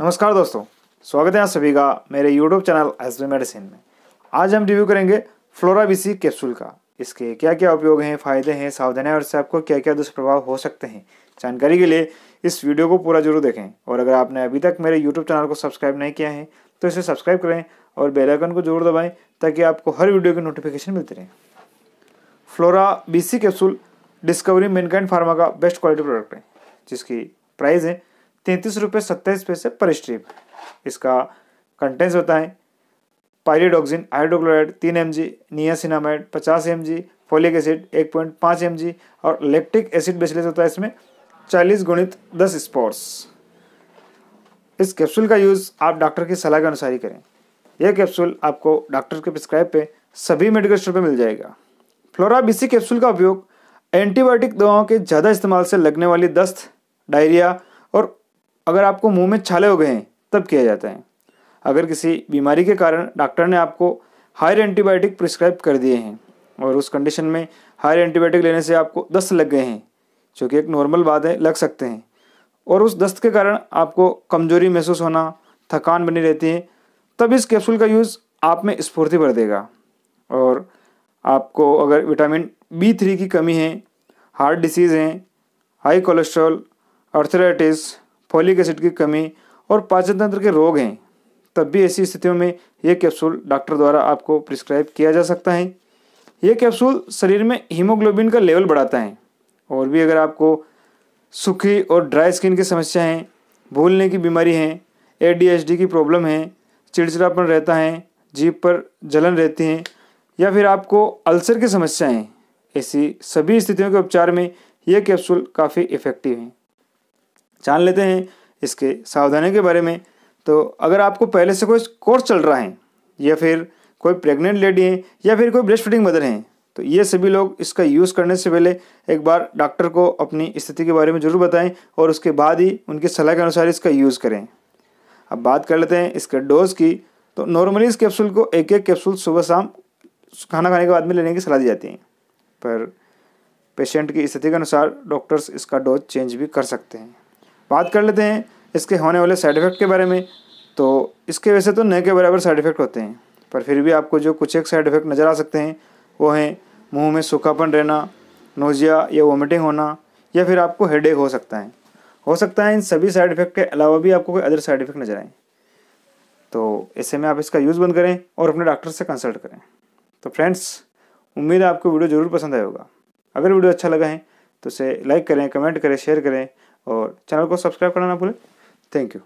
नमस्कार दोस्तों स्वागत है आप सभी का मेरे यूट्यूब चैनल एस मेडिसिन में आज हम रिव्यू करेंगे फ्लोराबीसी कैप्सूल का इसके क्या क्या उपयोग हैं फायदे हैं सावधानियां और इससे आपको क्या क्या दुष्प्रभाव हो सकते हैं जानकारी के लिए इस वीडियो को पूरा जरूर देखें और अगर आपने अभी तक मेरे यूट्यूब चैनल को सब्सक्राइब नहीं किया है तो इसे सब्सक्राइब करें और बेलाइकन को जरूर दबाएँ ताकि आपको हर वीडियो की नोटिफिकेशन मिलती रहे Flora B capsule discovery Mankind pharma का बेस्ट क्वालिटी प्रोडक्ट है जिसकी प्राइस है तैंतीस रुपये सत्ताईस पैसे पर स्ट्रिप इसका कंटेंट्स बताएं पायरिडोक्सिन हाइड्रोक्लोराइड तीन एम जी नियासिनामाइड पचास एम जी फोलिक एसिड एक पॉइंट पाँच एम जी और इलेक्ट्रिक एसिड बेचलेस होता है इसमें चालीस गुणित दस स्पोर्ट्स इस कैप्सूल का यूज़ आप डॉक्टर की सलाह के अनुसार ही करें यह कैप्सूल आपको डॉक्टर के प्रिस्क्राइब पे सभी मेडिकल स्टोर पर मिल जाएगा फ्लोरा बीसी कैप्सूल का उपयोग एंटीबायोटिक दवाओं के ज़्यादा इस्तेमाल से लगने वाली दस्त डायरिया अगर आपको मुंह में छाले हो गए हैं तब किया जाता है अगर किसी बीमारी के कारण डॉक्टर ने आपको हायर एंटीबायोटिक प्रिस्क्राइब कर दिए हैं और उस कंडीशन में हायर एंटीबायोटिक लेने से आपको दस्त लग गए हैं जो कि एक नॉर्मल बात है लग सकते हैं और उस दस्त के कारण आपको कमजोरी महसूस होना थकान बनी रहती है तब इस कैप्सूल का यूज़ आप में स्फूर्ति भर देगा और आपको अगर विटामिन बी थ्री की कमी है हार्ट डिसीज़ हैं high cholesterol arthritis folic acid की कमी और पाचन तंत्र के रोग हैं तब भी ऐसी स्थितियों में यह कैप्सूल डॉक्टर द्वारा आपको प्रिस्क्राइब किया जा सकता है यह कैप्सूल शरीर में हीमोग्लोबिन का लेवल बढ़ाता है और भी अगर आपको सूखी और ड्राई स्किन की समस्या हैं भूलने की बीमारी है ए की प्रॉब्लम है चिड़चिड़ापन रहता है जीप पर जलन रहती है या फिर आपको अल्सर की समस्या है ऐसी सभी स्थितियों के उपचार में यह कैप्सूल काफ़ी इफेक्टिव है जान लेते हैं इसके सावधानी के बारे में तो अगर आपको पहले से कोई कोर्स चल रहा है या फिर कोई प्रेग्नेंट लेडी हैं या फिर कोई ब्रेस्ट फीडिंग मदर हैं तो ये सभी लोग इसका यूज़ करने से पहले एक बार डॉक्टर को अपनी स्थिति के बारे में ज़रूर बताएं और उसके बाद ही उनकी सलाह के अनुसार इसका यूज़ करें अब बात कर लेते हैं इसके डोज़ की तो नॉर्मली इस कैप्सूल को एक एक कैप्सूल सुबह शाम खाना खाने के बाद में लेने की सलाह दी जाती है पर पेशेंट की स्थिति के अनुसार डॉक्टर्स इसका डोज चेंज भी कर सकते हैं बात कर लेते हैं इसके होने वाले साइड इफ़ेक्ट के बारे में तो इसके वैसे तो न के बराबर साइड इफ़ेक्ट होते हैं पर फिर भी आपको जो कुछ एक साइड इफ़ेक्ट नज़र आ सकते हैं वो हैं मुंह में सूखापन रहना नोजिया या वोमिटिंग होना या फिर आपको हेड हो सकता है हो सकता है इन सभी साइड इफ़ेक्ट के अलावा भी आपको कोई अदर साइड इफ़ेक्ट नज़र आए तो ऐसे में आप इसका यूज़ बंद करें और अपने डॉक्टर से कंसल्ट करें तो फ्रेंड्स उम्मीद है आपको वीडियो ज़रूर पसंद आएगा अगर वीडियो अच्छा लगा है तो उसे लाइक करें कमेंट करें शेयर करें और चैनल को सब्सक्राइब करना ना भूलें थैंक यू